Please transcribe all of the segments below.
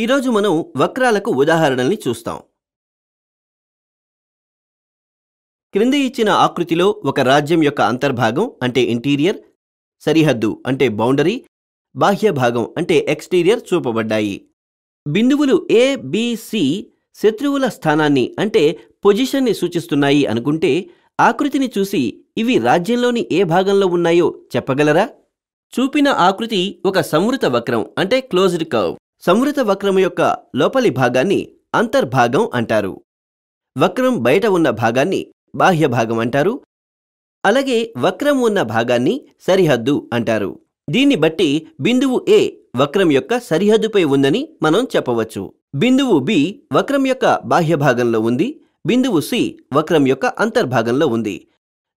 ఈరోజు మనం వక్రాలకు ఉదాహరణల్ని చూస్తాం క్రింద ఇచ్చిన ఆకృతిలో ఒక రాజ్యం యొక్క అంతర్భాగం అంటే ఇంటీరియర్ సరిహద్దు అంటే బౌండరీ బాహ్య భాగం అంటే ఎక్స్టీరియర్ చూపబడ్డాయి బిందువులు ఏ బిసి శత్రువుల స్థానాన్ని అంటే పొజిషన్ని సూచిస్తున్నాయి అనుకుంటే ఆకృతిని చూసి ఇవి రాజ్యంలోని ఏ భాగంలో ఉన్నాయో చెప్పగలరా చూపిన ఆకృతి ఒక సంవృత వక్రం అంటే క్లోజ్డ్ కర్వ్ సంవృత వక్రం యొక్క లోపలి భాగాన్ని అంతర్భాగం అంటారు వక్రం బయట ఉన్న భాగాన్ని బాహ్య భాగం అంటారు అలాగే వక్రం ఉన్న భాగాన్ని సరిహద్దు అంటారు దీన్ని బట్టి బిందువు ఏ వక్రం యొక్క సరిహద్దుపై ఉందని మనం చెప్పవచ్చు బిందువు బి వక్రం యొక్క బాహ్య భాగంలో ఉంది బిందువు సి వక్రం యొక్క అంతర్భాగంలో ఉంది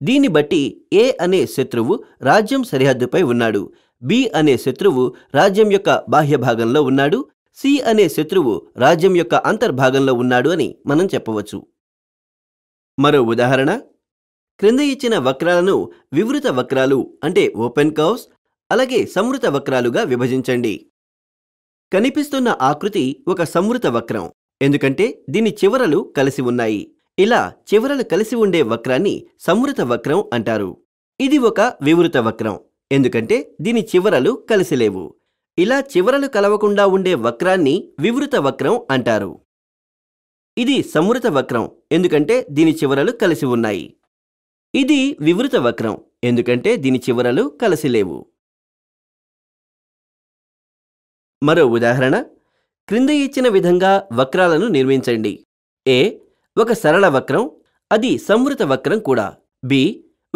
దీన్ని బట్టి ఏ అనే శత్రువు రాజ్యం సరిహద్దుపై ఉన్నాడు బి అనే శత్రువు రాజ్యం యొక్క బాహ్య భాగంలో ఉన్నాడు సి అనే శత్రువు రాజ్యం యొక్క అంతర్భాగంలో ఉన్నాడు అని మనం చెప్పవచ్చు మరో ఉదాహరణ క్రింద ఇచ్చిన వక్రాలను వివృత వక్రాలు అంటే ఓపెన్ కౌస్ అలాగే సంవృత వక్రాలుగా విభజించండి కనిపిస్తున్న ఆకృతి ఒక సంవృత వక్రం ఎందుకంటే దీని చివరలు కలిసి ఉన్నాయి ఇలా చివరలు కలిసి ఉండే వక్రాన్ని సంవృత వక్రం అంటారు ఇది ఒక వివృత వక్రం ఎందుకంటే దీని చివరలు కలిసిలేవు ఇలా చివరలు కలవకుండా ఉండే వక్రాన్ని వివృత వక్రం అంటారు ఇది సమృత వక్రం ఎందుకంటే దీని చివరలు కలిసి ఉన్నాయి ఇది వివృత వక్రం ఎందుకంటే దీని చివరలు కలిసిలేవు మరో ఉదాహరణ క్రింద ఇచ్చిన విధంగా వక్రాలను నిర్మించండి ఏ ఒక సరళ వక్రం అది సంవృత వక్రం కూడా బి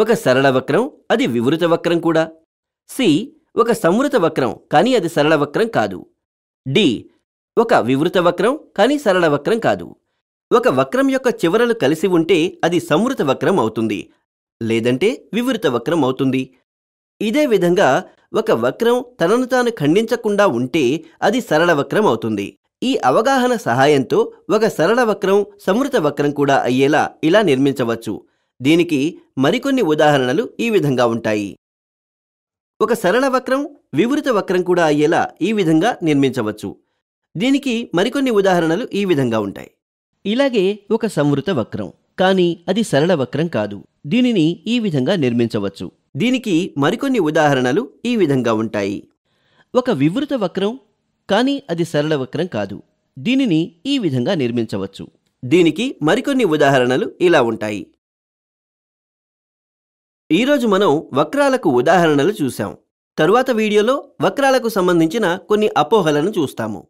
ఒక సరళ వక్రం అది వివృత వక్రం కూడా సి ఒక సంవృత వక్రం కానీ అది సరళ వక్రం కాదు డి ఒక వివృత వక్రం కానీ సరళ వక్రం కాదు ఒక వక్రం యొక్క చివరలు కలిసి ఉంటే అది సంవృత వక్రం అవుతుంది లేదంటే వివృత వక్రం అవుతుంది ఇదే విధంగా ఒక వక్రం తనను తాను ఖండించకుండా ఉంటే అది సరళ వక్రం అవుతుంది ఈ అవగాహన సహాయంతో ఒక సరళ వక్రం సమృత వక్రం కూడా అయ్యేలా ఇలా నిర్మించవచ్చు దీనికి మరికొన్ని ఉదాహరణలు ఈ విధంగా ఉంటాయి ఒక సరళ వక్రం వివృత వక్రం కూడా అయ్యేలా ఈ విధంగా నిర్మించవచ్చు దీనికి మరికొన్ని ఉదాహరణలు ఈ విధంగా ఉంటాయి ఇలాగే ఒక సంవృత వక్రం కానీ అది సరళ వక్రం కాదు దీనిని ఈ విధంగా నిర్మించవచ్చు దీనికి మరికొన్ని ఉదాహరణలు ఈ విధంగా ఉంటాయి ఒక వివృత వక్రం కానీ అది సరళ వక్రం కాదు దీనిని ఈ విధంగా నిర్మించవచ్చు దీనికి మరికొన్ని ఉదాహరణలు ఇలా ఉంటాయి ఈరోజు మనం వక్రాలకు ఉదాహరణలు చూశాం తరువాత వీడియోలో వక్రాలకు సంబంధించిన కొన్ని అపోహలను చూస్తాము